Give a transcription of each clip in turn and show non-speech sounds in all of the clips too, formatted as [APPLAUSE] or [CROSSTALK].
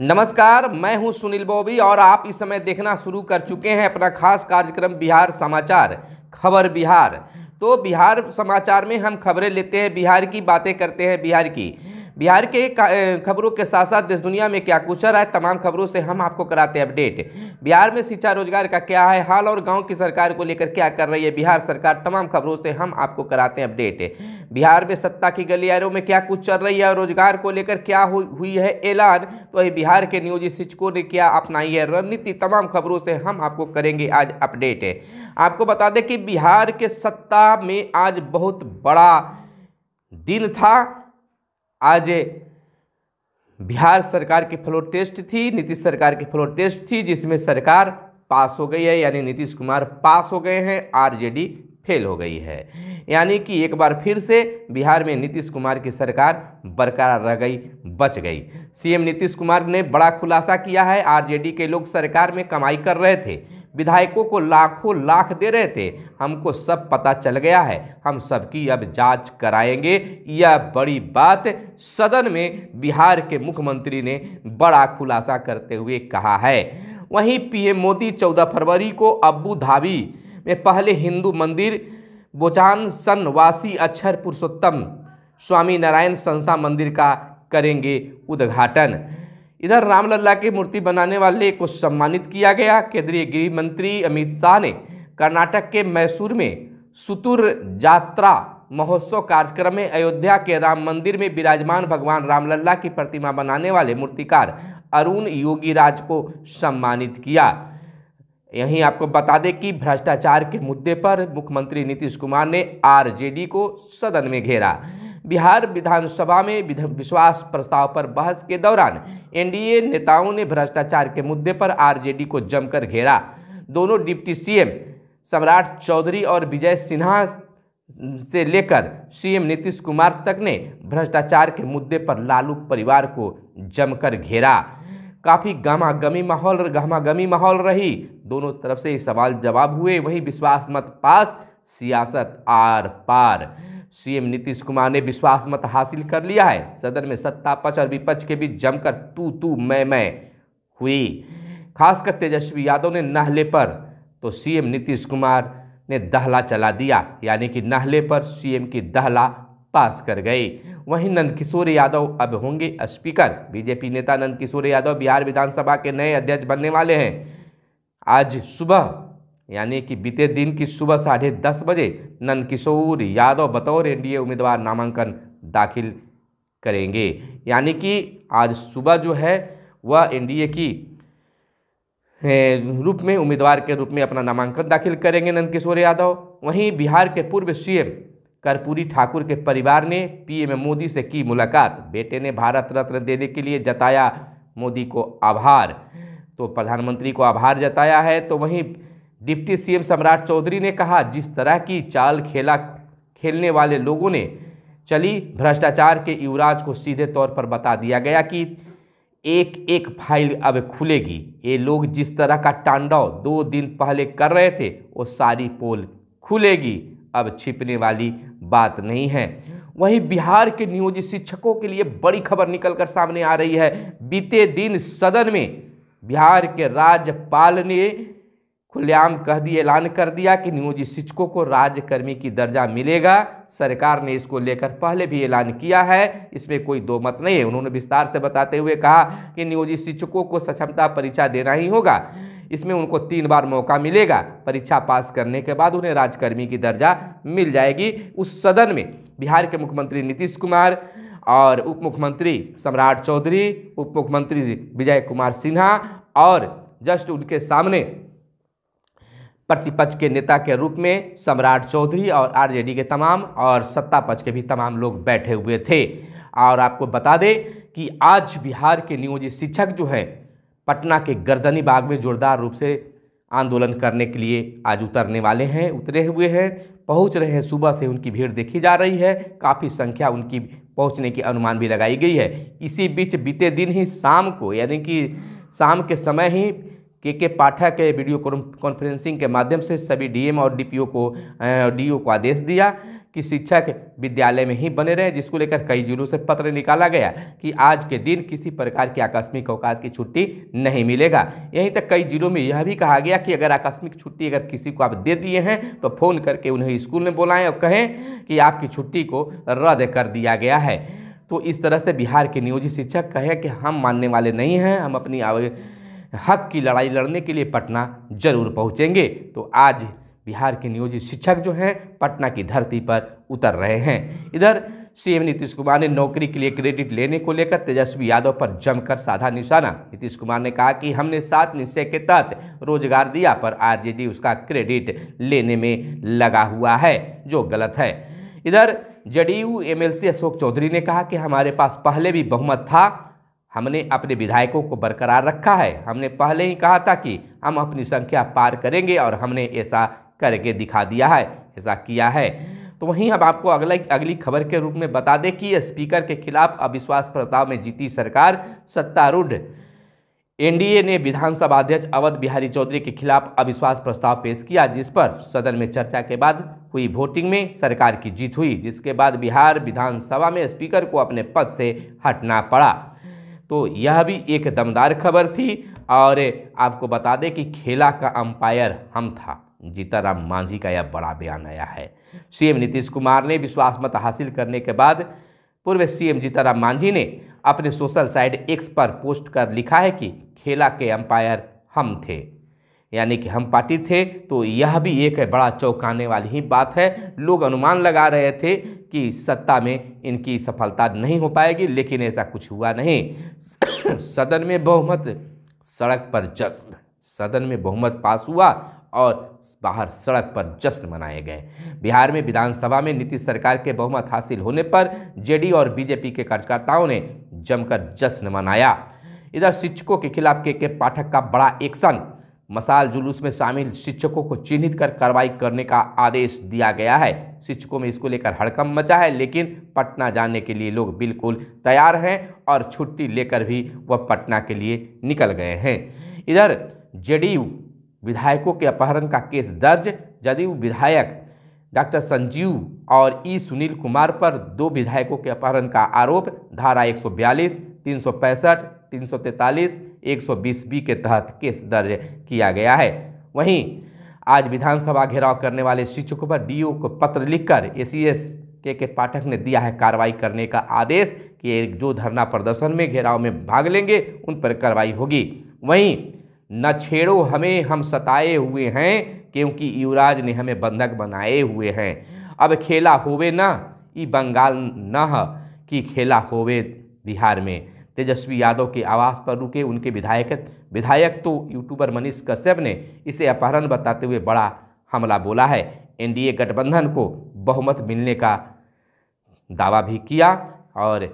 नमस्कार मैं हूं सुनील बॉबी और आप इस समय देखना शुरू कर चुके हैं अपना खास कार्यक्रम बिहार समाचार खबर बिहार तो बिहार समाचार में हम खबरें लेते हैं बिहार की बातें करते हैं बिहार की बिहार के खबरों के साथ साथ देश दुनिया में क्या कुछ रहा है तमाम खबरों से हम आपको कराते हैं अपडेट बिहार में शिक्षा रोजगार का क्या है हाल और गाँव की सरकार को लेकर क्या कर रही है बिहार सरकार तमाम खबरों से हम आपको कराते हैं अपडेट बिहार में सत्ता की गलियारों में क्या कुछ चल रही है रोजगार को लेकर क्या हुई है ऐलान तो वही बिहार के नियोजित शिक्षकों ने क्या अपनाई है रणनीति तमाम खबरों से हम आपको करेंगे आज अपडेट आपको बता दें कि बिहार के सत्ता में आज बहुत बड़ा दिन था आज बिहार सरकार की फ्लोर टेस्ट थी नीतीश सरकार की फ्लोर टेस्ट थी जिसमें सरकार पास हो गई है यानी नीतीश कुमार पास हो गए हैं आरजेडी फेल हो गई है यानी कि एक बार फिर से बिहार में नीतीश कुमार की सरकार बरकरार रह गई बच गई सीएम नीतीश कुमार ने बड़ा खुलासा किया है आरजेडी के लोग सरकार में कमाई कर रहे थे विधायकों को लाखों लाख दे रहे थे हमको सब पता चल गया है हम सबकी अब जांच कराएंगे यह बड़ी बात सदन में बिहार के मुख्यमंत्री ने बड़ा खुलासा करते हुए कहा है वहीं पीएम मोदी 14 फरवरी को अबू धाबी में पहले हिंदू मंदिर बोचान सनवासी अक्षर पुरुषोत्तम स्वामी नारायण संस्था मंदिर का करेंगे उद्घाटन इधर रामलला की मूर्ति बनाने वाले को सम्मानित किया गया केंद्रीय गृह मंत्री अमित शाह ने कर्नाटक के मैसूर में सुतुर यात्रा महोत्सव कार्यक्रम में अयोध्या के राम मंदिर में विराजमान भगवान रामलला की प्रतिमा बनाने वाले मूर्तिकार अरुण योगीराज को सम्मानित किया यहीं आपको बता दें कि भ्रष्टाचार के मुद्दे पर मुख्यमंत्री नीतीश कुमार ने आरजेडी को सदन में घेरा बिहार विधानसभा में विश्वास प्रस्ताव पर बहस के दौरान एनडीए नेताओं ने भ्रष्टाचार के मुद्दे पर आरजेडी को जमकर घेरा दोनों डिप्टी सीएम सम्राट चौधरी और विजय सिन्हा से लेकर सीएम नीतीश कुमार तक ने भ्रष्टाचार के मुद्दे पर लालू परिवार को जमकर घेरा काफ़ी गमागमी माहौल गमागमी माहौल रही दोनों तरफ से सवाल जवाब हुए वहीं विश्वास मत पास सियासत आर पार सीएम नीतीश कुमार ने विश्वास मत हासिल कर लिया है सदन में सत्ता पक्ष और विपक्ष के बीच जमकर तू तू मैं मैं हुई खासकर तेजस्वी यादव ने नहले पर तो सीएम नीतीश कुमार ने दहला चला दिया यानी कि नहले पर सीएम की दहला पास कर गई वहीं नंदकिशोर यादव अब होंगे स्पीकर बीजेपी नेता नंदकिशोर यादव बिहार विधानसभा के नए अध्यक्ष बनने वाले हैं आज सुबह यानी कि बीते दिन की सुबह साढ़े दस बजे नंदकिशोर यादव बतौर एनडीए उम्मीदवार नामांकन दाखिल करेंगे यानी कि आज सुबह जो है वह एनडीए की रूप में उम्मीदवार के रूप में अपना नामांकन दाखिल करेंगे नंदकिशोर यादव वहीं बिहार के पूर्व सीएम कर्पूरी ठाकुर के परिवार ने पीएम मोदी से की मुलाकात बेटे ने भारत रत्न देने के लिए जताया मोदी को आभार तो प्रधानमंत्री को आभार जताया है तो वहीं डिप्टी सीएम सम्राट चौधरी ने कहा जिस तरह की चाल खेला खेलने वाले लोगों ने चली भ्रष्टाचार के युवराज को सीधे तौर पर बता दिया गया कि एक एक फाइल अब खुलेगी ये लोग जिस तरह का टांडव दो दिन पहले कर रहे थे वो सारी पोल खुलेगी अब छिपने वाली बात नहीं है वहीं बिहार के नियोजित शिक्षकों के लिए बड़ी खबर निकलकर सामने आ रही है बीते दिन सदन में बिहार के राज्यपाल ने खुलेआम कह दिए ऐलान कर दिया कि नियोजित शिक्षकों को राज्यकर्मी की दर्जा मिलेगा सरकार ने इसको लेकर पहले भी ऐलान किया है इसमें कोई दो मत नहीं है उन्होंने विस्तार से बताते हुए कहा कि नियोजित शिक्षकों को सक्षमता परीक्षा देना ही होगा इसमें उनको तीन बार मौका मिलेगा परीक्षा पास करने के बाद उन्हें राजकर्मी की दर्जा मिल जाएगी उस सदन में बिहार के मुख्यमंत्री नीतीश कुमार और उप मुख्यमंत्री सम्राट चौधरी उप मुख्यमंत्री विजय कुमार सिन्हा और जस्ट उनके सामने प्रतिपक्ष के नेता के रूप में सम्राट चौधरी और आरजेडी के तमाम और सत्ता पक्ष के भी तमाम लोग बैठे हुए थे और आपको बता दें कि आज बिहार के नियोजित शिक्षक जो है पटना के गर्दनी बाग में जोरदार रूप से आंदोलन करने के लिए आज उतरने वाले हैं उतरे हुए हैं पहुंच रहे हैं सुबह से उनकी भीड़ देखी जा रही है काफ़ी संख्या उनकी पहुंचने की अनुमान भी लगाई गई है इसी बीच बीते दिन ही शाम को यानी कि शाम के समय ही के के पाठक वीडियो कॉन्फ्रेंसिंग के माध्यम से सभी डीएम और डीपीओ को डीओ को आदेश दिया कि शिक्षक विद्यालय में ही बने रहे जिसको लेकर कई जिलों से पत्र निकाला गया कि आज के दिन किसी प्रकार की आकस्मिक अवकाश की छुट्टी नहीं मिलेगा यहीं तक कई जिलों में यह भी कहा गया कि अगर आकस्मिक छुट्टी अगर किसी को आप दे दिए हैं तो फ़ोन करके उन्हें स्कूल में बुलाएं और कहें कि आपकी छुट्टी को रद्द कर दिया गया है तो इस तरह से बिहार के नियोजित शिक्षक कहें कि हम मानने वाले नहीं हैं हम अपनी हक की लड़ाई लड़ने के लिए पटना जरूर पहुँचेंगे तो आज बिहार के नियोजित शिक्षक जो हैं पटना की धरती पर उतर रहे हैं इधर सीएम नीतीश कुमार ने नौकरी के लिए क्रेडिट लेने को लेकर तेजस्वी यादव पर जमकर साधा निशाना नीतीश कुमार ने कहा कि हमने सात निश्चय के तहत रोजगार दिया पर आरजेडी उसका क्रेडिट लेने में लगा हुआ है जो गलत है इधर जेडीयू एमएलसी अशोक चौधरी ने कहा कि हमारे पास पहले भी बहुमत था हमने अपने विधायकों को बरकरार रखा है हमने पहले ही कहा था कि हम अपनी संख्या पार करेंगे और हमने ऐसा करके दिखा दिया है ऐसा किया है तो वहीं अब आपको अगला अगली खबर के रूप में बता दें कि स्पीकर के खिलाफ अविश्वास प्रस्ताव में जीती सरकार सत्तारूढ़ एनडीए ने विधानसभा अध्यक्ष अवध बिहारी चौधरी के खिलाफ अविश्वास प्रस्ताव पेश किया जिस पर सदन में चर्चा के बाद हुई वोटिंग में सरकार की जीत हुई जिसके बाद बिहार विधानसभा में स्पीकर को अपने पद से हटना पड़ा तो यह भी एक दमदार खबर थी और आपको बता दें कि खेला का अंपायर हम था जीताराम मांझी का यह बड़ा बयान आया है सीएम नीतीश कुमार ने विश्वास मत हासिल करने के बाद पूर्व सीएम जीताराम मांझी ने अपने सोशल साइट एक्स पर पोस्ट कर लिखा है कि खेला के अंपायर हम थे यानी कि हम पार्टी थे तो यह भी एक बड़ा चौंकाने वाली ही बात है लोग अनुमान लगा रहे थे कि सत्ता में इनकी सफलता नहीं हो पाएगी लेकिन ऐसा कुछ हुआ नहीं [COUGHS] सदन में बहुमत सड़क पर जश्न सदन में बहुमत पास हुआ और बाहर सड़क पर जश्न मनाए गए बिहार में विधानसभा में नीतीश सरकार के बहुमत हासिल होने पर जेडी और बीजेपी के कार्यकर्ताओं ने जमकर जश्न मनाया इधर शिक्षकों के खिलाफ के के पाठक का बड़ा एक्शन मसाल जुलूस में शामिल शिक्षकों को चिन्हित कर कार्रवाई करने का आदेश दिया गया है शिक्षकों में इसको लेकर हड़कम मचा है लेकिन पटना जाने के लिए लोग बिल्कुल तैयार हैं और छुट्टी लेकर भी वह पटना के लिए निकल गए हैं इधर जेडीयू विधायकों के अपहरण का केस दर्ज जदयू विधायक डॉक्टर संजीव और ई सुनील कुमार पर दो विधायकों के अपहरण का आरोप धारा तीन सौ 343, एक बी के तहत केस दर्ज किया गया है वहीं आज विधानसभा घेराव करने वाले शिक्षकों पर डीओ को पत्र लिखकर एसीएस के के पाठक ने दिया है कार्रवाई करने का आदेश कि जो धरना प्रदर्शन में घेराव में भाग लेंगे उन पर कार्रवाई होगी वहीं न छेड़ो हमें हम सताए हुए हैं क्योंकि युवराज ने हमें बंधक बनाए हुए हैं अब खेला होवे ना ई बंगाल न कि खेला होवे बिहार में तेजस्वी यादव के आवास पर रुके उनके विधायक विधायक तो यूट्यूबर मनीष कश्यप ने इसे अपहरण बताते हुए बड़ा हमला बोला है एनडीए गठबंधन को बहुमत मिलने का दावा भी किया और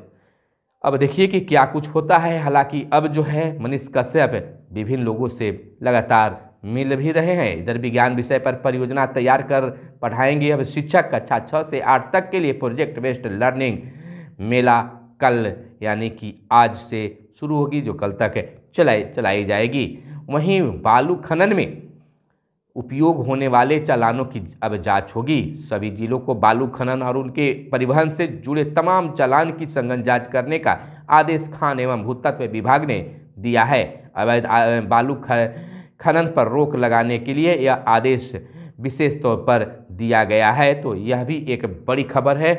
अब देखिए कि क्या कुछ होता है हालांकि अब जो है मनीष कश्यप विभिन्न लोगों से लगातार मिल भी रहे हैं इधर विज्ञान विषय पर परियोजना तैयार कर पढ़ाएंगे अब शिक्षक कक्षा छः से आठ तक के लिए प्रोजेक्ट बेस्ड लर्निंग मेला कल यानी कि आज से शुरू होगी जो कल तक चलाई चलाई जाएगी वहीं बालू खनन में उपयोग होने वाले चालानों की अब जांच होगी सभी जिलों को बालू खनन और उनके परिवहन से जुड़े तमाम चालान की संगन जांच करने का आदेश खान एवं भूतत्व विभाग ने दिया है अवैध बालू खनन पर रोक लगाने के लिए यह आदेश विशेष तौर पर दिया गया है तो यह भी एक बड़ी खबर है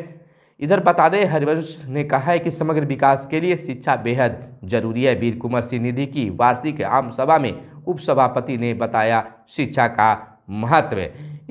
इधर बता दें हरिवंश ने कहा है कि समग्र विकास के लिए शिक्षा बेहद जरूरी है वीर कुंवर सिंह निधि की वार्षिक आम सभा में उपसभापति ने बताया शिक्षा का महत्व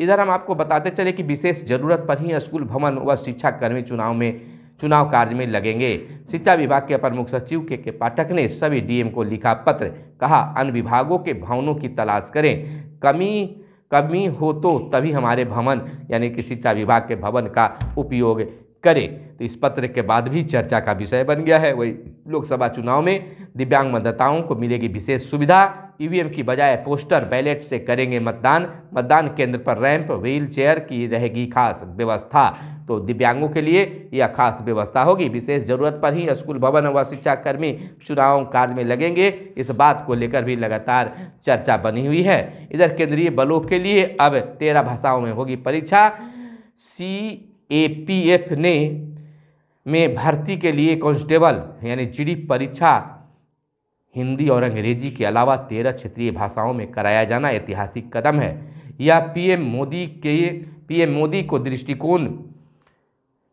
इधर हम आपको बताते चले कि विशेष जरूरत पर ही स्कूल भवन व शिक्षा कर्मी चुनाव में चुनाव कार्य में लगेंगे शिक्षा विभाग के अपर मुख्य सचिव के के पाठक ने सभी डीएम को लिखा पत्र कहा अन्य विभागों के भवनों की तलाश करें कमी कमी हो तो तभी हमारे भवन यानी कि शिक्षा विभाग के भवन का उपयोग करें तो इस पत्र के बाद भी चर्चा का विषय बन गया है वही लोकसभा चुनाव में दिव्यांग मतदाताओं को मिलेगी विशेष सुविधा ईवीएम की बजाय पोस्टर बैलेट से करेंगे मतदान मतदान केंद्र पर रैंप व्हील चेयर की रहेगी खास व्यवस्था तो दिव्यांगों के लिए यह खास व्यवस्था होगी विशेष जरूरत पर ही स्कूल भवन व शिक्षाकर्मी चुनाव कार्य में लगेंगे इस बात को लेकर भी लगातार चर्चा बनी हुई है इधर केंद्रीय बलों के लिए अब तेरह भाषाओं में होगी परीक्षा सी एपीएफ ने में भर्ती के लिए कांस्टेबल यानी जीडी परीक्षा हिंदी और अंग्रेजी के अलावा तेरह क्षेत्रीय भाषाओं में कराया जाना ऐतिहासिक कदम है यह पीएम मोदी के पीएम मोदी को दृष्टिकोण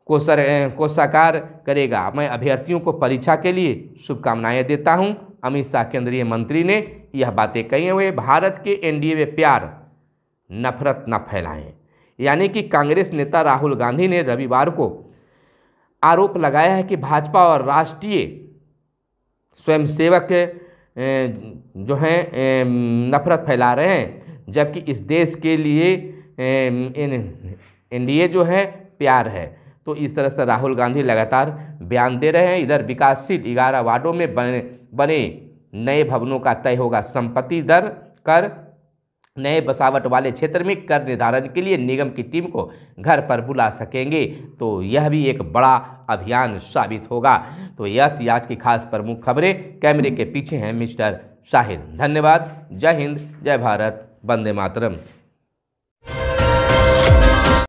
को सर को साकार करेगा मैं अभ्यर्थियों को परीक्षा के लिए शुभकामनाएं देता हूं अमित शाह केंद्रीय मंत्री ने यह बातें कही हुए भारत के एनडीए में प्यार नफरत न फैलाएं यानी कि कांग्रेस नेता राहुल गांधी ने रविवार को आरोप लगाया है कि भाजपा और राष्ट्रीय स्वयंसेवक जो हैं नफरत फैला रहे हैं जबकि इस देश के लिए एनडीए जो है प्यार है तो इस तरह से राहुल गांधी लगातार बयान दे रहे हैं इधर विकासशील ग्यारह वार्डों में बने बने नए भवनों का तय होगा संपत्ति दर कर नए बसावट वाले क्षेत्र में कर निर्धारण के लिए निगम की टीम को घर पर बुला सकेंगे तो यह भी एक बड़ा अभियान साबित होगा तो यह थी आज की खास प्रमुख खबरें कैमरे के पीछे हैं मिस्टर शाहिद धन्यवाद जय हिंद जय भारत वंदे मातरम